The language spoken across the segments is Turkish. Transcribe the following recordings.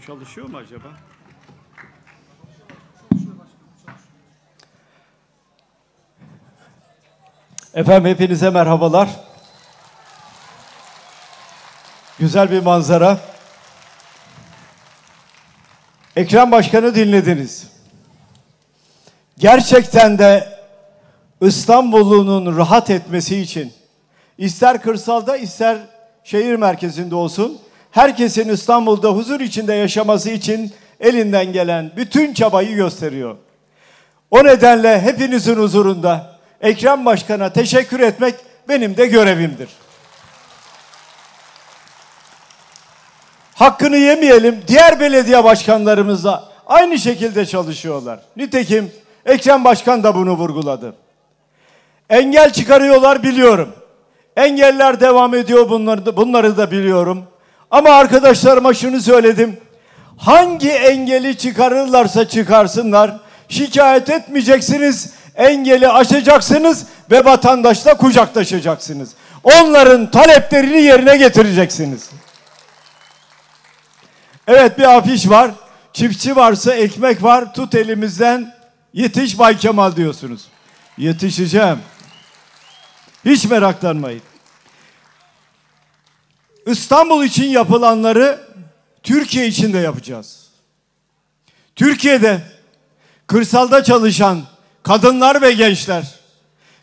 Şu çalışıyor mu acaba? Efendim hepinize merhabalar. Güzel bir manzara. Ekrem Başkan'ı dinlediniz. Gerçekten de İstanbul'unun rahat etmesi için ister kırsalda ister şehir merkezinde olsun herkesin İstanbul'da huzur içinde yaşaması için elinden gelen bütün çabayı gösteriyor. O nedenle hepinizin huzurunda Ekrem Başkan'a teşekkür etmek benim de görevimdir. Hakkını yemeyelim. Diğer belediye başkanlarımız da aynı şekilde çalışıyorlar. Nitekim Ekrem Başkan da bunu vurguladı. Engel çıkarıyorlar biliyorum. Engeller devam ediyor bunları da, bunları da biliyorum. Ama arkadaşlarıma şunu söyledim. Hangi engeli çıkarırlarsa çıkarsınlar şikayet etmeyeceksiniz. Engeli aşacaksınız ve vatandaşla kucaklaşacaksınız. Onların taleplerini yerine getireceksiniz. Evet bir afiş var. Çiftçi varsa ekmek var. Tut elimizden yetiş Bay Kemal diyorsunuz. Yetişeceğim. Hiç meraklanmayın. İstanbul için yapılanları Türkiye için de yapacağız. Türkiye'de kırsalda çalışan kadınlar ve gençler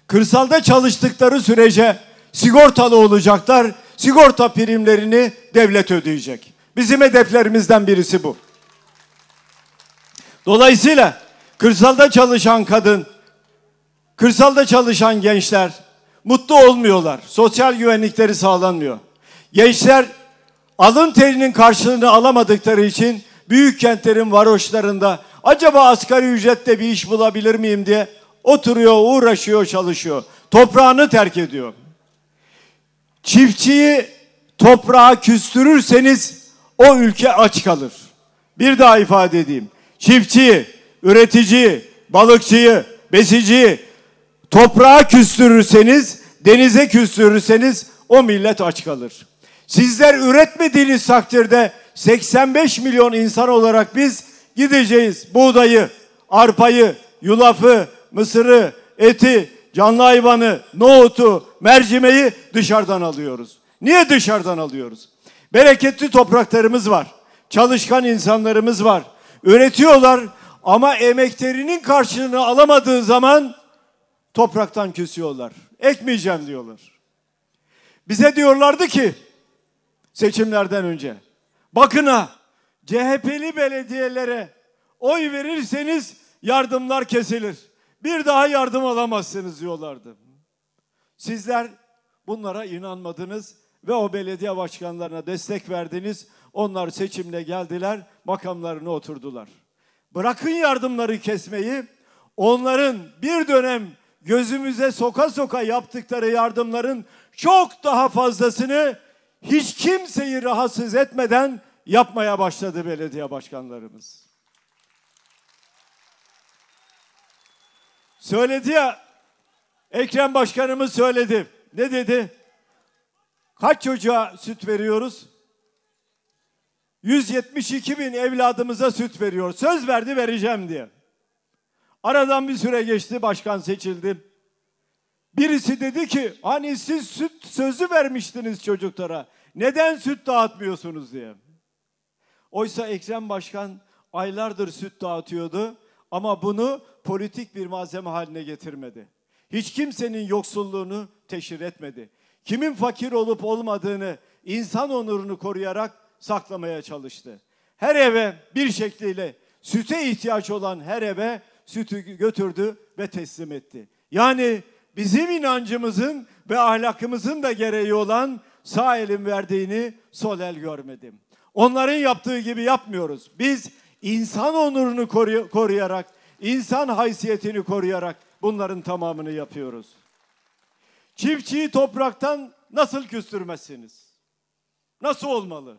kırsalda çalıştıkları sürece sigortalı olacaklar. Sigorta primlerini devlet ödeyecek. Bizim hedeflerimizden birisi bu. Dolayısıyla kırsalda çalışan kadın, kırsalda çalışan gençler mutlu olmuyorlar. Sosyal güvenlikleri sağlanmıyor. Gençler alın terinin karşılığını alamadıkları için büyük kentlerin varoşlarında acaba asgari ücretle bir iş bulabilir miyim diye oturuyor, uğraşıyor, çalışıyor. Toprağını terk ediyor. Çiftçiyi toprağa küstürürseniz o ülke aç kalır. Bir daha ifade edeyim. Çiftçiyi, üreticiyi, balıkçıyı, besiciyi toprağa küstürürseniz, denize küstürürseniz o millet aç kalır. Sizler üretmediğiniz takdirde 85 milyon insan olarak biz gideceğiz. Buğdayı, arpayı, yulafı, mısırı, eti, canlı hayvanı, nohutu, mercimeği dışarıdan alıyoruz. Niye dışarıdan alıyoruz? Bereketli topraklarımız var. Çalışkan insanlarımız var. Üretiyorlar ama emeklerinin karşılığını alamadığı zaman topraktan küsüyorlar. Ekmeyeceğim diyorlar. Bize diyorlardı ki seçimlerden önce. Bakın ha CHP'li belediyelere oy verirseniz yardımlar kesilir. Bir daha yardım alamazsınız diyorlardı. Sizler bunlara inanmadınız ve o belediye başkanlarına destek verdiniz. Onlar seçimle geldiler, makamlarına oturdular. Bırakın yardımları kesmeyi, onların bir dönem gözümüze soka soka yaptıkları yardımların çok daha fazlasını hiç kimseyi rahatsız etmeden yapmaya başladı belediye başkanlarımız. Söyledi ya, Ekrem Başkanımız söyledi. Ne dedi? Kaç çocuğa süt veriyoruz? 172 bin evladımıza süt veriyor. Söz verdi vereceğim diye. Aradan bir süre geçti, başkan seçildi. Birisi dedi ki hani siz süt sözü vermiştiniz çocuklara. Neden süt dağıtmıyorsunuz diye. Oysa Ekrem Başkan aylardır süt dağıtıyordu ama bunu politik bir malzeme haline getirmedi. Hiç kimsenin yoksulluğunu teşhir etmedi. Kimin fakir olup olmadığını insan onurunu koruyarak saklamaya çalıştı. Her eve bir şekliyle süte ihtiyaç olan her eve sütü götürdü ve teslim etti. Yani bizim inancımızın ve ahlakımızın da gereği olan sağ elin verdiğini sol el görmedim. Onların yaptığı gibi yapmıyoruz. Biz insan onurunu koru koruyarak, insan haysiyetini koruyarak bunların tamamını yapıyoruz. Çiftçiyi topraktan nasıl küstürmezsiniz? Nasıl olmalı?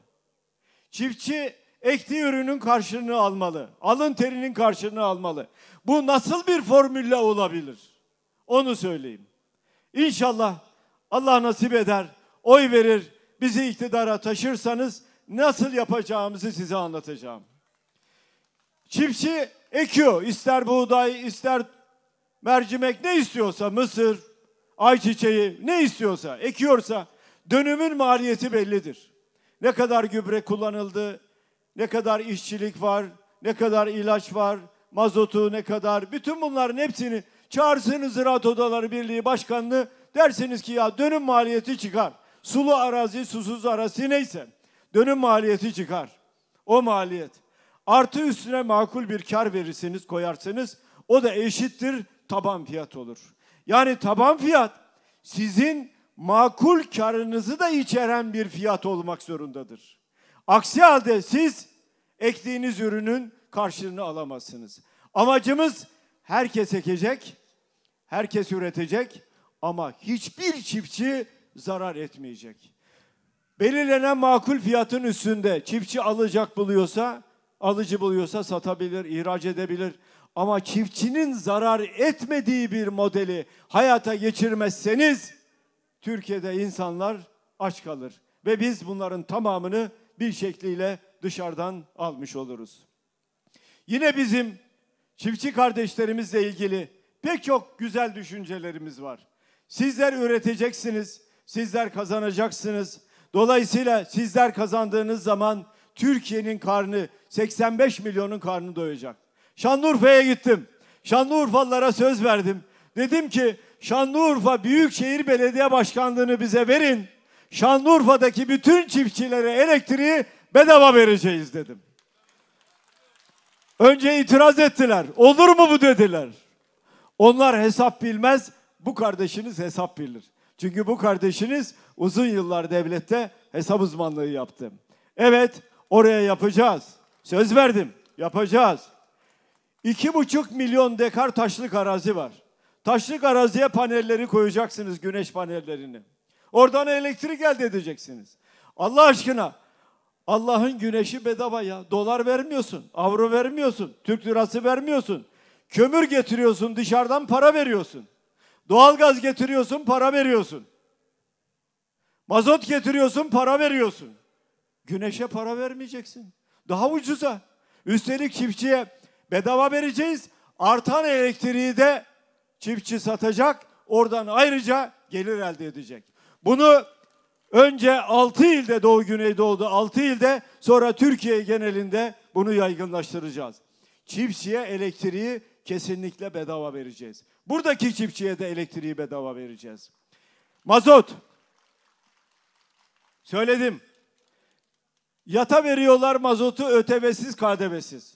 Çiftçi ektiği ürünün karşılığını almalı. Alın terinin karşılığını almalı. Bu nasıl bir formülle olabilir? Onu söyleyeyim. İnşallah Allah nasip eder, oy verir, bizi iktidara taşırsanız nasıl yapacağımızı size anlatacağım. Çiftçi ekiyor. ister buğday, ister mercimek ne istiyorsa, mısır, ayçiçeği ne istiyorsa ekiyorsa dönümün maliyeti bellidir. Ne kadar gübre kullanıldı, ne kadar işçilik var, ne kadar ilaç var, mazotu ne kadar bütün bunların hepsini Çağırsınız Ziraat Odaları Birliği Başkanı'nı dersiniz ki ya dönüm maliyeti çıkar. Sulu arazi, susuz arazi neyse dönüm maliyeti çıkar. O maliyet. Artı üstüne makul bir kar verirsiniz, koyarsınız. O da eşittir taban fiyat olur. Yani taban fiyat sizin makul karınızı da içeren bir fiyat olmak zorundadır. Aksi halde siz ektiğiniz ürünün karşılığını alamazsınız. Amacımız Herkes ekecek, herkes üretecek ama hiçbir çiftçi zarar etmeyecek. Belirlenen makul fiyatın üstünde çiftçi alacak buluyorsa, alıcı buluyorsa satabilir, ihraç edebilir. Ama çiftçinin zarar etmediği bir modeli hayata geçirmezseniz Türkiye'de insanlar aç kalır ve biz bunların tamamını bir şekliyle dışarıdan almış oluruz. Yine bizim çiftçi kardeşlerimizle ilgili pek çok güzel düşüncelerimiz var. Sizler üreteceksiniz, sizler kazanacaksınız. Dolayısıyla sizler kazandığınız zaman Türkiye'nin karnı 85 milyonun karnı doyacak. Şanlıurfa'ya gittim. Şanlıurfalılara söz verdim. Dedim ki Şanlıurfa Büyükşehir Belediye Başkanlığı'nı bize verin. Şanlıurfa'daki bütün çiftçilere elektriği bedava vereceğiz dedim. Önce itiraz ettiler. Olur mu bu dediler. Onlar hesap bilmez, bu kardeşiniz hesap bilir. Çünkü bu kardeşiniz uzun yıllar devlette hesap uzmanlığı yaptı. Evet, oraya yapacağız. Söz verdim, yapacağız. İki buçuk milyon dekar taşlık arazi var. Taşlık araziye panelleri koyacaksınız, güneş panellerini. Oradan elektrik elde edeceksiniz. Allah aşkına Allah'ın güneşi bedava ya. Dolar vermiyorsun, avro vermiyorsun, Türk lirası vermiyorsun. Kömür getiriyorsun, dışarıdan para veriyorsun. Doğalgaz getiriyorsun, para veriyorsun. Mazot getiriyorsun, para veriyorsun. Güneşe para vermeyeceksin. Daha ucuza. Üstelik çiftçiye bedava vereceğiz. Artan elektriği de çiftçi satacak. Oradan ayrıca gelir elde edecek. Bunu Önce 6 ilde Doğu Güneydoğu'da 6 ilde sonra Türkiye genelinde bunu yaygınlaştıracağız. Çiftçiye elektriği kesinlikle bedava vereceğiz. Buradaki çiftçiye de elektriği bedava vereceğiz. Mazot. Söyledim. Yata veriyorlar mazotu ÖTV'siz KDV'siz.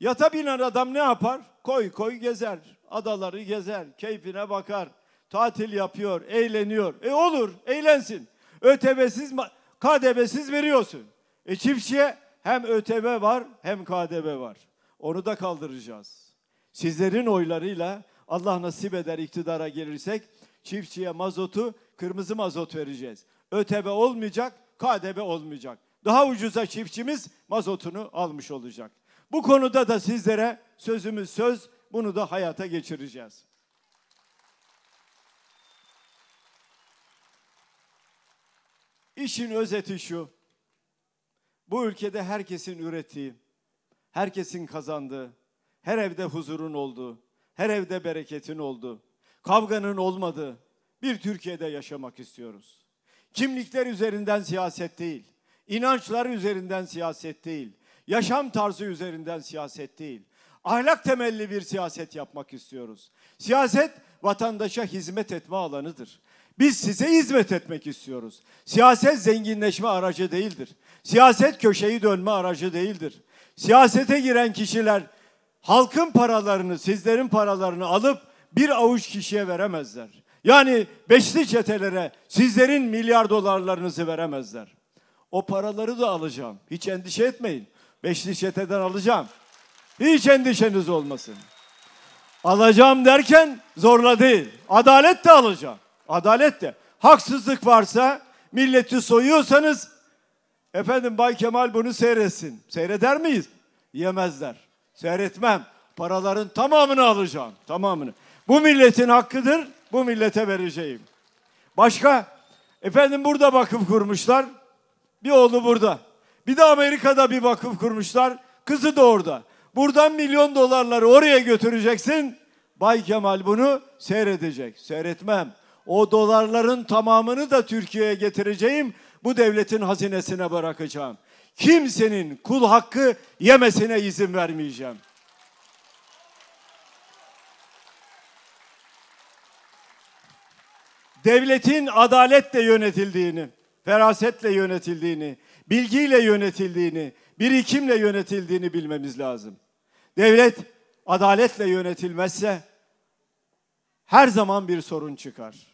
Yata binen adam ne yapar? Koy koy gezer. Adaları gezer. Keyfine bakar. Tatil yapıyor. Eğleniyor. E olur. Eğlensin. ÖTV'siz, KDV'siz veriyorsun. E çiftçiye hem ÖTV var hem KDV var. Onu da kaldıracağız. Sizlerin oylarıyla Allah nasip eder iktidara gelirsek çiftçiye mazotu kırmızı mazot vereceğiz. ÖTV olmayacak, KDV olmayacak. Daha ucuza çiftçimiz mazotunu almış olacak. Bu konuda da sizlere sözümüz söz, bunu da hayata geçireceğiz. İşin özeti şu. Bu ülkede herkesin ürettiği, herkesin kazandığı, her evde huzurun olduğu, her evde bereketin olduğu, kavganın olmadığı bir Türkiye'de yaşamak istiyoruz. Kimlikler üzerinden siyaset değil, inançlar üzerinden siyaset değil, yaşam tarzı üzerinden siyaset değil. Ahlak temelli bir siyaset yapmak istiyoruz. Siyaset vatandaşa hizmet etme alanıdır. Biz size hizmet etmek istiyoruz. Siyaset zenginleşme aracı değildir. Siyaset köşeyi dönme aracı değildir. Siyasete giren kişiler halkın paralarını, sizlerin paralarını alıp bir avuç kişiye veremezler. Yani beşli çetelere sizlerin milyar dolarlarınızı veremezler. O paraları da alacağım. Hiç endişe etmeyin. Beşli çeteden alacağım. Hiç endişeniz olmasın. Alacağım derken zorla değil. Adalet de alacağım. Adalet de. Haksızlık varsa milleti soyuyorsanız efendim Bay Kemal bunu seyretsin. Seyreder miyiz? Yemezler. Seyretmem. Paraların tamamını alacağım. Tamamını. Bu milletin hakkıdır. Bu millete vereceğim. Başka? Efendim burada vakıf kurmuşlar. Bir oğlu burada. Bir de Amerika'da bir vakıf kurmuşlar. Kızı da orada. Buradan milyon dolarları oraya götüreceksin. Bay Kemal bunu seyredecek. Seyretmem. O dolarların tamamını da Türkiye'ye getireceğim. Bu devletin hazinesine bırakacağım. Kimsenin kul hakkı yemesine izin vermeyeceğim. Devletin adaletle yönetildiğini, ferasetle yönetildiğini, bilgiyle yönetildiğini, birikimle yönetildiğini bilmemiz lazım. Devlet adaletle yönetilmezse her zaman bir sorun çıkar.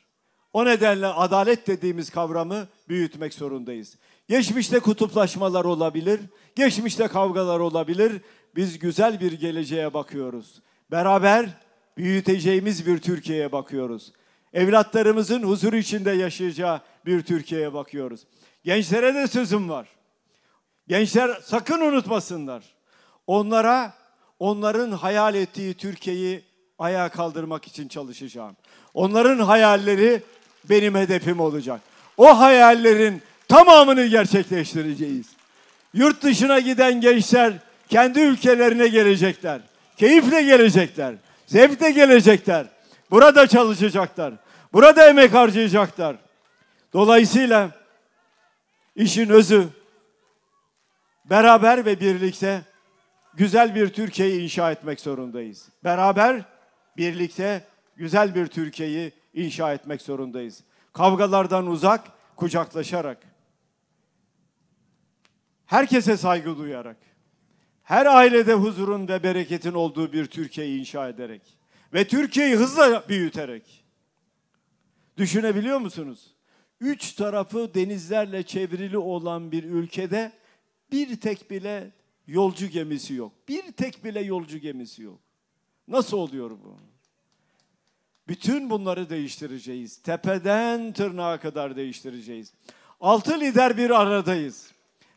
O nedenle adalet dediğimiz kavramı büyütmek zorundayız. Geçmişte kutuplaşmalar olabilir, geçmişte kavgalar olabilir. Biz güzel bir geleceğe bakıyoruz. Beraber büyüteceğimiz bir Türkiye'ye bakıyoruz. Evlatlarımızın huzur içinde yaşayacağı bir Türkiye'ye bakıyoruz. Gençlere de sözüm var. Gençler sakın unutmasınlar. Onlara onların hayal ettiği Türkiye'yi ayağa kaldırmak için çalışacağım. Onların hayalleri benim hedefim olacak. O hayallerin tamamını gerçekleştireceğiz. Yurt dışına giden gençler kendi ülkelerine gelecekler. Keyifle gelecekler. Zevkle gelecekler. Burada çalışacaklar. Burada emek harcayacaklar. Dolayısıyla işin özü beraber ve birlikte güzel bir Türkiye'yi inşa etmek zorundayız. Beraber, birlikte güzel bir Türkiye'yi inşa etmek zorundayız. Kavgalardan uzak, kucaklaşarak, herkese saygı duyarak, her ailede huzurun ve bereketin olduğu bir Türkiye'yi inşa ederek ve Türkiye'yi hızla büyüterek. Düşünebiliyor musunuz? Üç tarafı denizlerle çevrili olan bir ülkede bir tek bile yolcu gemisi yok. Bir tek bile yolcu gemisi yok. Nasıl oluyor bu? Bütün bunları değiştireceğiz. Tepeden tırnağa kadar değiştireceğiz. Altı lider bir aradayız.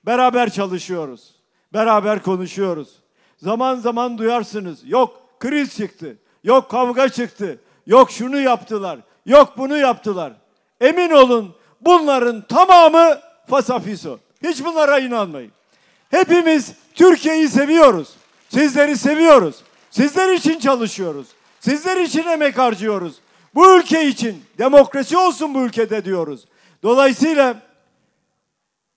Beraber çalışıyoruz. Beraber konuşuyoruz. Zaman zaman duyarsınız. Yok kriz çıktı. Yok kavga çıktı. Yok şunu yaptılar. Yok bunu yaptılar. Emin olun bunların tamamı fasafiso. Hiç bunlara inanmayın. Hepimiz Türkiye'yi seviyoruz. Sizleri seviyoruz. Sizler için çalışıyoruz. Sizler için emek harcıyoruz. Bu ülke için demokrasi olsun bu ülkede diyoruz. Dolayısıyla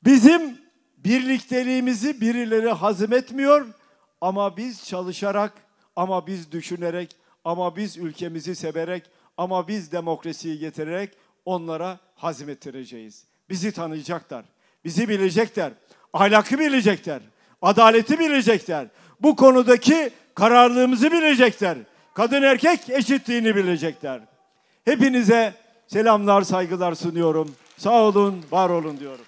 bizim birlikteliğimizi birileri hazmetmiyor ama biz çalışarak, ama biz düşünerek, ama biz ülkemizi severek, ama biz demokrasiyi getirerek onlara hazmettireceğiz. Bizi tanıyacaklar, bizi bilecekler, ahlakı bilecekler, adaleti bilecekler, bu konudaki kararlılığımızı bilecekler kadın erkek eşitliğini bilecekler. Hepinize selamlar, saygılar sunuyorum. Sağ olun, var olun diyorum.